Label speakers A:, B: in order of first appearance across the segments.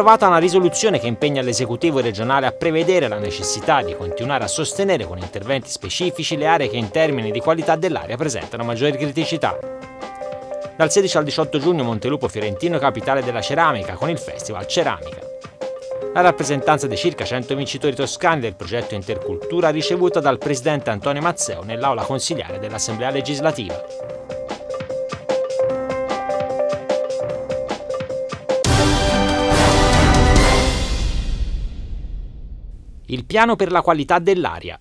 A: approvata una risoluzione che impegna l'esecutivo regionale a prevedere la necessità di continuare a sostenere con interventi specifici le aree che in termini di qualità dell'aria presentano maggiori criticità. Dal 16 al 18 giugno Montelupo Fiorentino è capitale della ceramica con il Festival Ceramica. La rappresentanza dei circa 100 vincitori toscani del progetto Intercultura ricevuta dal presidente Antonio Mazzeo nell'aula consiliare dell'Assemblea legislativa. il piano per la qualità dell'aria.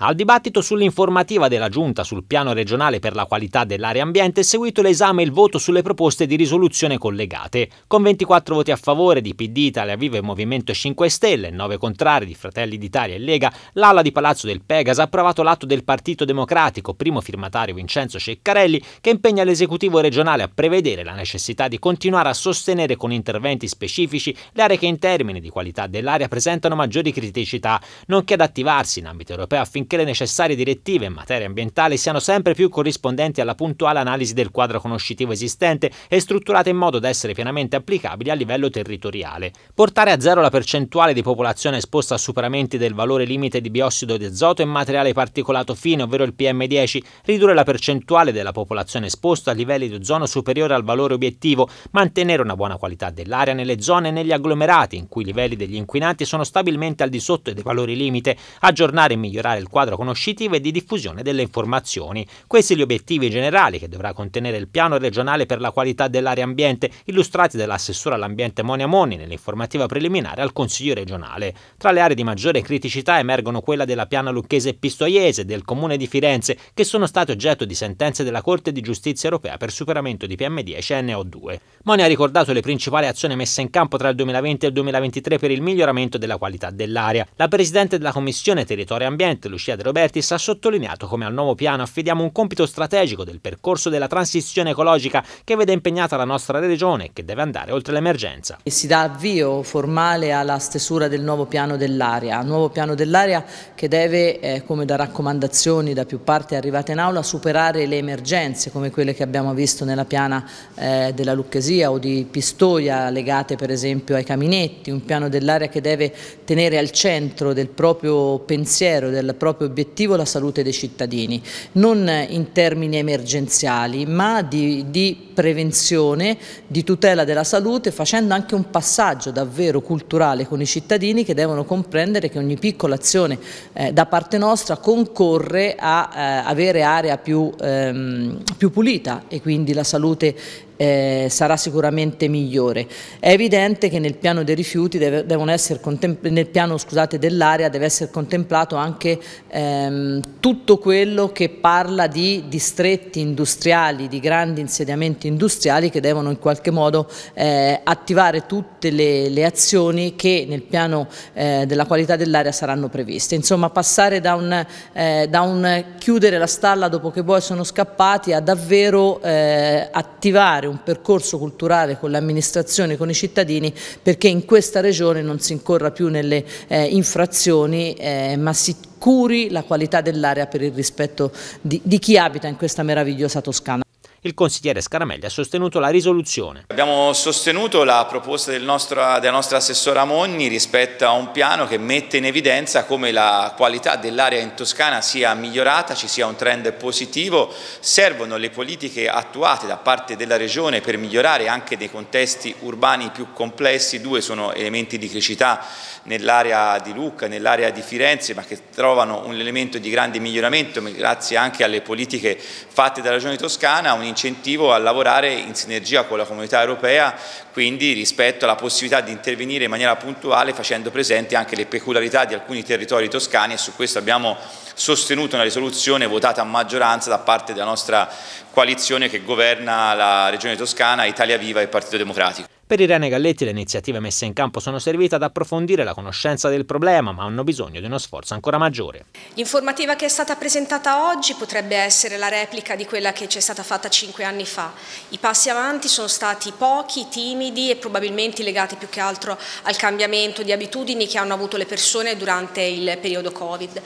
A: Al dibattito sull'informativa della Giunta sul piano regionale per la qualità dell'aria ambiente è seguito l'esame e il voto sulle proposte di risoluzione collegate, con 24 voti a favore di PD, Italia Viva e Movimento 5 Stelle, 9 contrari di Fratelli d'Italia e Lega, l'ala di Palazzo del Pegas ha approvato l'atto del Partito Democratico, primo firmatario Vincenzo Ceccarelli, che impegna l'esecutivo regionale a prevedere la necessità di continuare a sostenere con interventi specifici le aree che in termini di qualità dell'aria presentano maggiori criticità, nonché ad attivarsi in ambito europeo affinché affinché le necessarie direttive in materia ambientale siano sempre più corrispondenti alla puntuale analisi del quadro conoscitivo esistente e strutturate in modo da essere pienamente applicabili a livello territoriale. Portare a zero la percentuale di popolazione esposta a superamenti del valore limite di biossido di azoto e materiale particolato fine, ovvero il PM10, ridurre la percentuale della popolazione esposta a livelli di ozono superiore al valore obiettivo, mantenere una buona qualità dell'aria nelle zone e negli agglomerati in cui i livelli degli inquinanti sono stabilmente al di sotto dei valori limite, aggiornare e migliorare il quadro quadro conoscitivo e di diffusione delle informazioni. Questi gli obiettivi generali che dovrà contenere il piano regionale per la qualità dell'aria ambiente, illustrati dall'assessore all'ambiente Monia Moni nell'informativa preliminare al Consiglio regionale. Tra le aree di maggiore criticità emergono quella della piana lucchese e pistoiese e del comune di Firenze, che sono state oggetto di sentenze della Corte di Giustizia europea per superamento di PM10 e NO2. Moni ha ricordato le principali azioni messe in campo tra il 2020 e il 2023 per il miglioramento della qualità dell'aria. La presidente della Commissione Territorio e Ambiente, Lucia Lucia De Robertis ha sottolineato come al nuovo piano affidiamo un compito strategico del percorso della transizione ecologica che vede impegnata la nostra regione che deve andare oltre l'emergenza.
B: Si dà avvio formale alla stesura del nuovo piano dell'area, nuovo piano dell'area che deve, eh, come da raccomandazioni da più parti arrivate in aula, superare le emergenze come quelle che abbiamo visto nella piana eh, della Lucchesia o di Pistoia legate per esempio ai caminetti, un piano dell'area che deve tenere al centro del proprio pensiero, del proprio proprio obiettivo la salute dei cittadini, non in termini emergenziali ma di, di prevenzione, di tutela della salute facendo anche un passaggio davvero culturale con i cittadini che devono comprendere che ogni piccola azione eh, da parte nostra concorre a eh, avere area più, ehm, più pulita e quindi la salute eh, sarà sicuramente migliore. È evidente che nel piano dei rifiuti deve, nel piano dell'area deve essere contemplato anche ehm, tutto quello che parla di distretti industriali, di grandi insediamenti industriali che devono in qualche modo eh, attivare tutte le, le, azioni che nel piano eh, della qualità dell'area saranno previste. Insomma passare da un, eh, da un chiudere la stalla dopo che poi sono scappati a davvero eh, attivare un percorso culturale con l'amministrazione, con i cittadini, perché in questa regione non si incorra più nelle eh, infrazioni, eh, ma si curi la qualità dell'area per il rispetto di, di chi
A: abita in questa meravigliosa Toscana. Il consigliere Scaramelli ha sostenuto la risoluzione. Abbiamo
C: sostenuto la proposta del nostro, della nostra assessora Monni rispetto a un piano che mette in evidenza come la qualità dell'aria in Toscana sia migliorata, ci sia un trend positivo, servono le politiche attuate da parte della Regione per migliorare anche dei contesti urbani più complessi, due sono elementi di criticità nell'area di Lucca, nell'area di Firenze, ma che trovano un elemento di grande miglioramento grazie anche alle politiche fatte dalla Regione Toscana, un incentivo a lavorare in sinergia con la comunità europea, quindi rispetto alla possibilità di intervenire in maniera puntuale facendo presente anche le peculiarità di alcuni territori toscani e su questo abbiamo sostenuto una risoluzione votata a maggioranza da parte della nostra coalizione che governa la Regione Toscana, Italia Viva e Partito Democratico.
A: Per Irene Galletti le iniziative messe in campo sono servite ad approfondire la conoscenza del problema, ma hanno bisogno di uno sforzo ancora maggiore.
D: L'informativa che è stata presentata oggi potrebbe essere la replica di quella che ci è stata fatta cinque anni fa. I passi avanti sono stati pochi, timidi e probabilmente legati più che altro al cambiamento di abitudini che hanno avuto le persone durante il periodo Covid.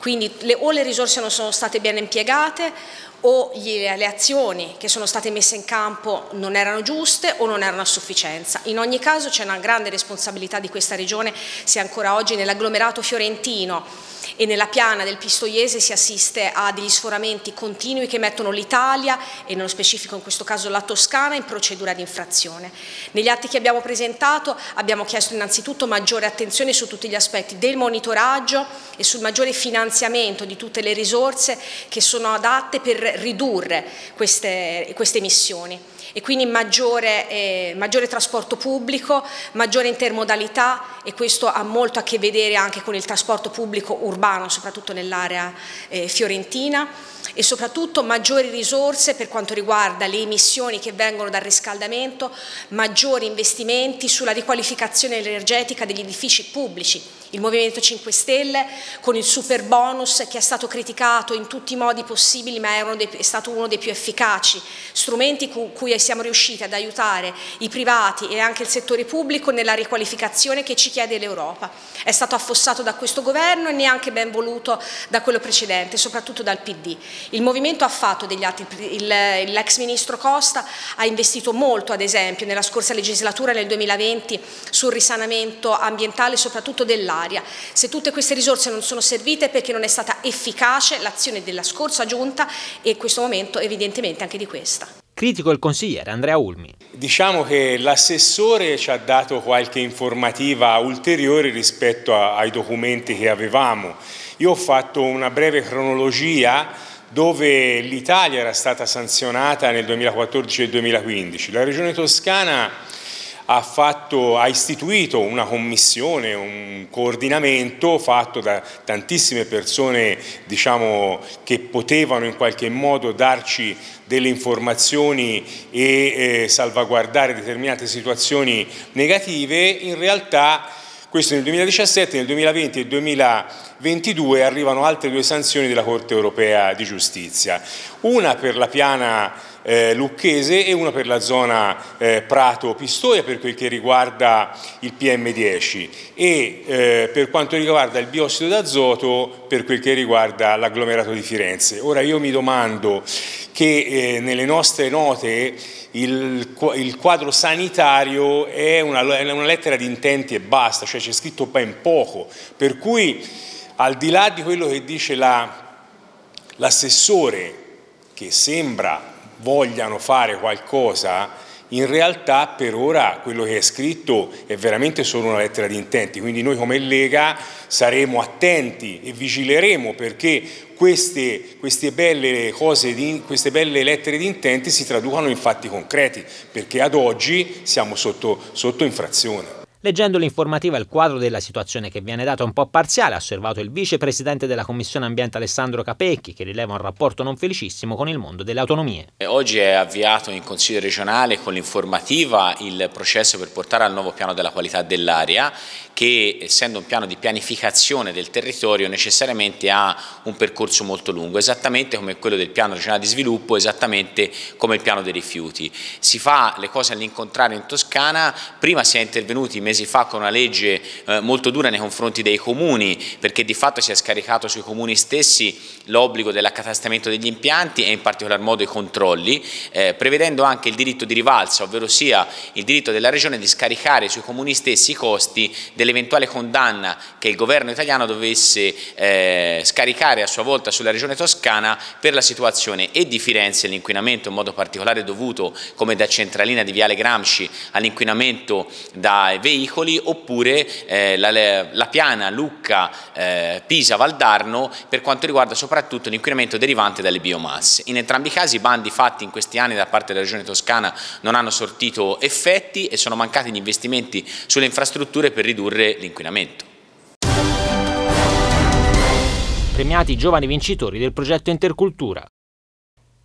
D: Quindi le, o le risorse non sono state ben impiegate o le azioni che sono state messe in campo non erano giuste o non erano a sufficienza. In ogni caso c'è una grande responsabilità di questa regione se ancora oggi nell'agglomerato fiorentino e nella piana del Pistoiese si assiste a degli sforamenti continui che mettono l'Italia e nello specifico in questo caso la Toscana in procedura di infrazione. Negli atti che abbiamo presentato abbiamo chiesto innanzitutto maggiore attenzione su tutti gli aspetti del monitoraggio e sul maggiore finanziamento di tutte le risorse che sono adatte per ridurre queste, queste emissioni e quindi maggiore, eh, maggiore trasporto pubblico, maggiore intermodalità e questo ha molto a che vedere anche con il trasporto pubblico urbano, soprattutto nell'area eh, fiorentina e soprattutto maggiori risorse per quanto riguarda le emissioni che vengono dal riscaldamento, maggiori investimenti sulla riqualificazione energetica degli edifici pubblici. Il Movimento 5 Stelle con il super bonus che è stato criticato in tutti i modi possibili ma è, uno dei, è stato uno dei più efficaci, strumenti con cui cui siamo riusciti ad aiutare i privati e anche il settore pubblico nella riqualificazione che ci chiede l'Europa. È stato affossato da questo governo e neanche ben voluto da quello precedente, soprattutto dal PD. Il movimento ha fatto degli altri, l'ex ministro Costa ha investito molto ad esempio nella scorsa legislatura nel 2020 sul risanamento ambientale soprattutto dell'aria. Se tutte queste risorse non sono servite è perché non è stata efficace l'azione della scorsa giunta e in questo momento evidentemente anche di questa.
A: Critico il consigliere Andrea Ulmi.
E: Diciamo che l'assessore ci ha dato qualche informativa ulteriore rispetto a, ai documenti che avevamo. Io ho fatto una breve cronologia dove l'Italia era stata sanzionata nel 2014 e 2015. La Regione Toscana ha, fatto, ha, istituito una commissione, un coordinamento fatto da tantissime persone diciamo, che potevano in qualche modo darci delle informazioni e eh, salvaguardare determinate situazioni negative, in realtà questo nel 2017, nel 2020 e nel 2022 arrivano altre due sanzioni della Corte europea di giustizia. Una per la piana eh, lucchese e una per la zona eh, Prato-Pistoia per quel che riguarda il PM10 e eh, per quanto riguarda il biossido d'azoto per quel che riguarda l'agglomerato di Firenze. Ora io mi domando che eh, nelle nostre note il, il, quadro sanitario è una, è una lettera di intenti e basta, cioè c'è scritto ben poco, per cui al di là di quello che dice l'assessore la, che sembra vogliano fare qualcosa, in realtà per ora quello che è scritto è veramente solo una lettera di intenti, quindi noi come Lega saremo attenti e vigileremo perché queste, queste, belle, di, queste belle, lettere di intenti si traducano in fatti concreti, perché ad oggi siamo sotto, sotto infrazione.
A: Leggendo l'informativa il quadro della situazione che viene data è un po' parziale, ha osservato il vicepresidente della Commissione Ambiente Alessandro Capecchi, che rileva un rapporto non felicissimo con il mondo delle autonomie.
F: Oggi è avviato in Consiglio regionale con l'informativa il processo per portare al nuovo piano della qualità dell'aria, che essendo un piano di pianificazione del territorio necessariamente ha un percorso molto lungo, esattamente come quello del piano regionale di sviluppo, esattamente come il piano dei rifiuti. Si fa le cose all'incontrario in Toscana, prima si è intervenuti mesi mesi fa con una legge eh, molto dura nei confronti dei comuni, perché di fatto si è scaricato sui comuni stessi l'obbligo dell'accatastamento degli impianti e in particolar modo i controlli, eh, prevedendo anche il diritto di rivalsa, ovvero sia il diritto della Regione di scaricare sui comuni stessi i costi dell'eventuale condanna che il governo italiano dovesse eh, scaricare a sua volta sulla Regione Toscana per la situazione e di Firenze, l'inquinamento in modo particolare dovuto, come da centralina di Viale Gramsci, all'inquinamento da veicoli, Vicoli oppure eh, la, la, piana Lucca, eh, Pisa, Valdarno per quanto riguarda soprattutto l'inquinamento derivante dalle biomasse. In entrambi i casi i bandi fatti in questi anni da parte della Regione Toscana non hanno sortito effetti e sono mancati gli investimenti sulle infrastrutture per ridurre l'inquinamento
A: premiati i giovani vincitori del progetto Intercultura.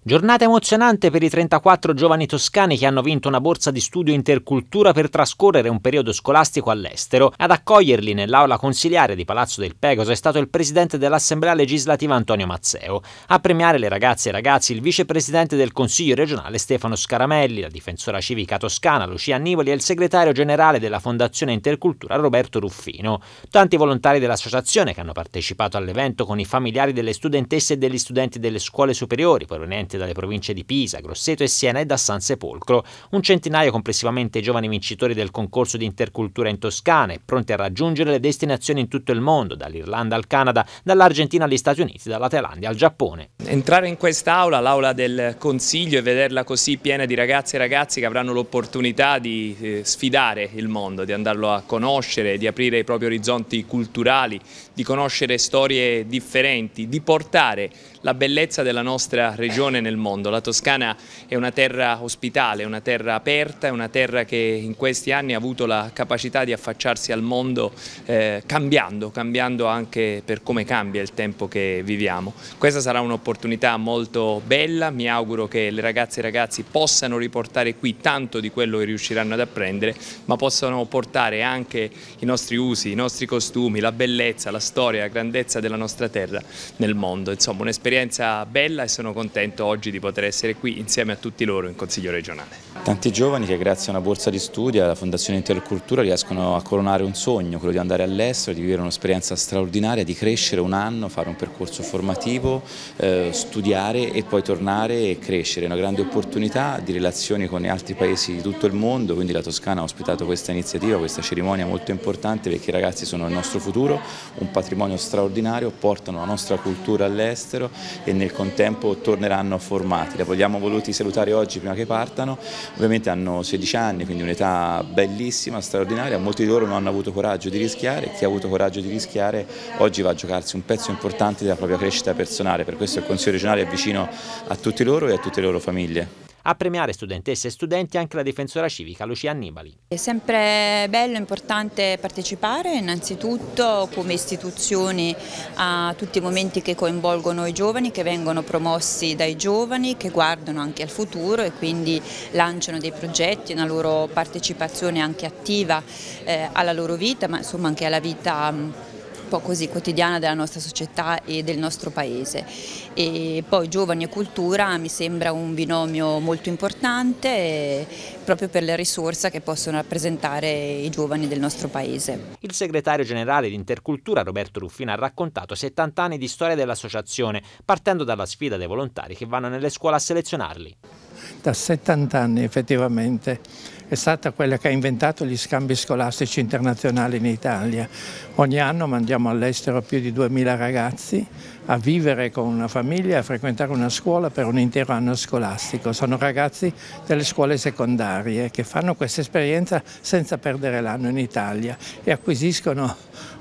A: Giornata emozionante per i 34 giovani toscani che hanno vinto una borsa di studio intercultura per trascorrere un periodo scolastico all'estero. Ad accoglierli nell'aula consiliare di Palazzo del Pegaso è stato il presidente dell'Assemblea legislativa Antonio Mazzeo. A premiare le ragazze e ragazzi il vicepresidente del Consiglio regionale Stefano Scaramelli, la difensora civica toscana Lucia Annivoli e il segretario generale della Fondazione Intercultura Roberto Ruffino. Tanti volontari dell'associazione che hanno partecipato all'evento con i familiari delle studentesse e degli studenti delle scuole superiori provenienti provenienti dalle province di Pisa, Grosseto e Siena e da San Sepolcro, un centinaio complessivamente giovani vincitori del concorso di intercultura in Toscana e pronti a raggiungere le destinazioni in tutto il mondo,
G: dall'Irlanda al Canada, dall'Argentina agli Stati Uniti, dalla Thailandia al Giappone. Entrare in quest'aula, l'aula del Consiglio e vederla così piena di ragazze e ragazzi che avranno l'opportunità di eh, sfidare il mondo, di andarlo a conoscere, di aprire i propri orizzonti culturali, di conoscere storie differenti, di portare la bellezza della nostra regione regione nel mondo. La Toscana è una terra ospitale, una terra aperta, è una terra che in questi anni ha avuto la capacità di affacciarsi al mondo eh, cambiando, cambiando anche per come cambia il tempo che viviamo. Questa sarà un'opportunità molto bella, mi auguro che le ragazze e i ragazzi possano riportare qui tanto di quello che riusciranno ad apprendere, ma possano portare anche i nostri usi, i nostri costumi, la bellezza, la storia, la grandezza della nostra terra nel mondo. Insomma un'esperienza bella e sono contento oggi di poter essere qui insieme a tutti loro in Consiglio regionale.
C: Tanti giovani che grazie a una borsa di studio alla Fondazione Intercultura riescono a coronare un sogno, quello di andare all'estero, di vivere un'esperienza straordinaria, di crescere un anno, fare un percorso formativo, eh, studiare e poi tornare e crescere. È Una grande opportunità di relazioni con altri paesi di tutto il mondo, quindi la Toscana ha ospitato questa iniziativa, questa cerimonia molto importante perché i ragazzi sono il nostro futuro, un patrimonio straordinario, portano la nostra cultura all'estero e nel contempo torneranno formati, li abbiamo voluti salutare oggi prima che partano, ovviamente hanno 16 anni, quindi un'età bellissima, straordinaria, molti di loro non hanno avuto coraggio di rischiare, chi ha avuto coraggio di rischiare oggi va a giocarsi un pezzo importante della propria crescita personale, per questo il Consiglio regionale è vicino a tutti
A: loro e a tutte le loro famiglie. A premiare studentesse e studenti anche la difensora civica Lucia Annibali.
H: È sempre bello e importante partecipare innanzitutto come istituzioni a tutti i momenti che coinvolgono i giovani, che vengono promossi dai giovani, che guardano anche al futuro e quindi lanciano dei progetti, una loro partecipazione anche attiva eh, alla loro vita ma insomma anche alla vita po' così quotidiana della nostra società e del nostro paese. E poi giovani e cultura mi sembra un binomio molto importante eh, proprio per le risorse che possono rappresentare i giovani del nostro paese.
A: Il segretario generale di Intercultura Roberto Ruffino ha raccontato 70 anni di storia dell'associazione partendo dalla sfida dei volontari che vanno nelle scuole a selezionarli.
G: Da 70 anni effettivamente è stata quella che ha inventato gli scambi scolastici internazionali in Italia. Ogni anno mandiamo all'estero più di 2000 ragazzi a vivere con una famiglia, a frequentare una scuola per un intero anno scolastico. Sono ragazzi delle scuole secondarie che fanno questa esperienza senza perdere l'anno in Italia e acquisiscono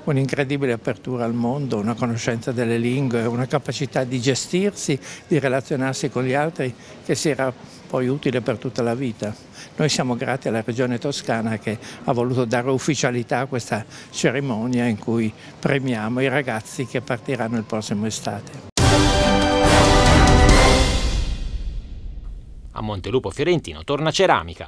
G: un'incredibile apertura al mondo, una conoscenza delle lingue, una capacità di gestirsi, di relazionarsi con gli altri che si era poi utile per tutta la vita. Noi siamo grati alla Regione Toscana che ha voluto dare ufficialità a questa cerimonia in cui premiamo i ragazzi che partiranno il prossimo estate.
A: A Montelupo Fiorentino torna ceramica.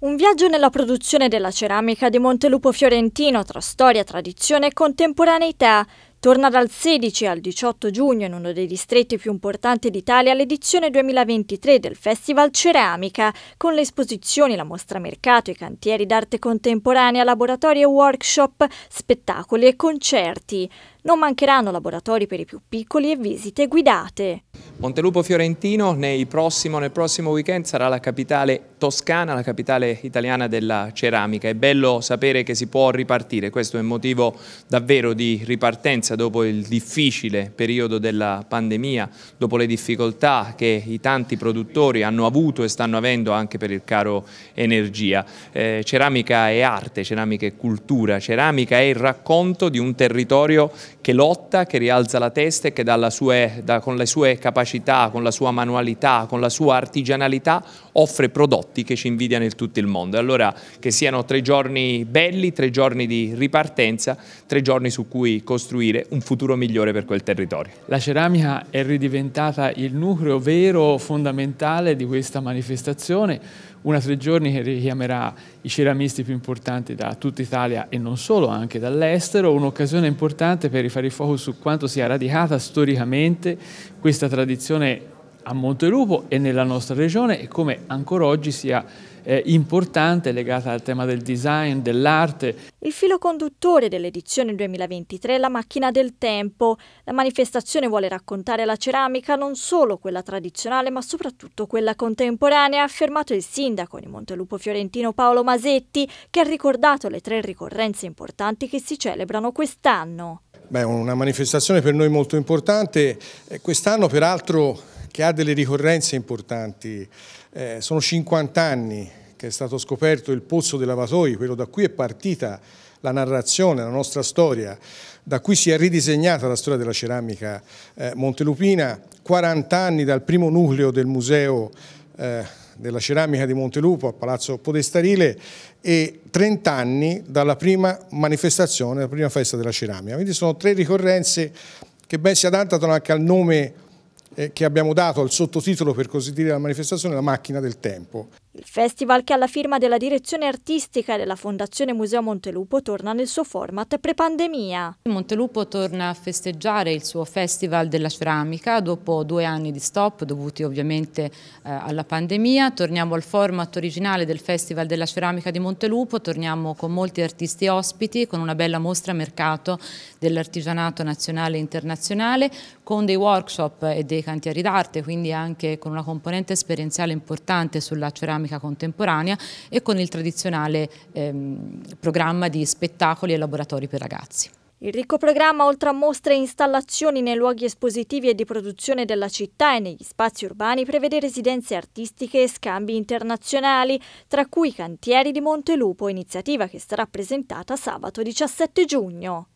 H: Un viaggio nella produzione della ceramica di Montelupo Fiorentino tra storia, tradizione e contemporaneità Torna dal 16 al 18 giugno in uno dei distretti più importanti d'Italia l'edizione 2023 del Festival Ceramica, con le esposizioni, la mostra mercato, i cantieri d'arte contemporanea, laboratori e workshop, spettacoli e concerti. Non mancheranno laboratori per i più piccoli e visite guidate.
G: Montelupo Fiorentino prossimo, nel prossimo weekend sarà la capitale toscana, la capitale italiana della ceramica. È bello sapere che si può ripartire, questo è un motivo davvero di ripartenza dopo il difficile periodo della pandemia, dopo le difficoltà che i tanti produttori hanno avuto e stanno avendo anche per il caro energia. Eh, ceramica è arte, ceramica è cultura, ceramica è il racconto di un territorio che lotta, che rialza la testa e che sue, da, con le sue capacità, con la sua manualità, con la sua artigianalità offre prodotti che ci invidiano in tutto il mondo. Allora che siano tre giorni belli, tre giorni di ripartenza, tre giorni su cui costruire un futuro migliore per quel territorio. La ceramica è ridiventata il nucleo vero fondamentale di questa manifestazione una tre giorni che richiamerà i ceramisti più importanti da tutta Italia e non solo, anche dall'estero, un'occasione importante per rifare il focus su quanto sia radicata storicamente questa tradizione a Montelupo e nella nostra regione e come ancora oggi sia eh, importante legata al tema del design, dell'arte.
H: Il filo conduttore dell'edizione 2023 è la macchina del tempo. La manifestazione vuole raccontare la ceramica non solo quella tradizionale ma soprattutto quella contemporanea, ha affermato il sindaco di Montelupo Fiorentino Paolo Masetti che ha ricordato le tre ricorrenze importanti che si celebrano quest'anno.
E: Beh, una manifestazione per noi molto importante, eh, quest'anno peraltro che ha delle ricorrenze importanti. Eh, sono 50 anni che è stato scoperto il pozzo dei lavatoi, quello da cui è partita la narrazione, la nostra storia, da cui si è ridisegnata la storia della ceramica eh, montelupina, 40 anni dal primo nucleo del museo eh, della ceramica di Montelupo a Palazzo Podestarile e 30 anni dalla prima manifestazione, la prima festa della ceramica. Quindi sono tre ricorrenze che ben si adattano anche al nome eh, che abbiamo dato al sottotitolo, per così dire, alla manifestazione, la macchina del tempo.
H: Il festival che ha la firma della direzione artistica della Fondazione Museo Montelupo torna nel suo format pre-pandemia.
B: Montelupo torna a festeggiare il suo festival della ceramica dopo due anni di stop dovuti ovviamente eh, alla pandemia. Torniamo al format originale del festival della ceramica di Montelupo, torniamo con molti artisti ospiti, con una bella mostra mercato dell'artigianato nazionale e internazionale, con dei workshop e dei cantieri d'arte, quindi anche con una componente esperienziale importante sulla ceramica ceramica contemporanea e con il tradizionale ehm, programma di spettacoli e laboratori per ragazzi.
H: Il ricco programma, oltre a mostre e installazioni nei luoghi espositivi e di produzione della città e negli spazi urbani, prevede residenze artistiche e scambi internazionali, tra cui cantieri di Montelupo, iniziativa che sarà presentata sabato 17 giugno.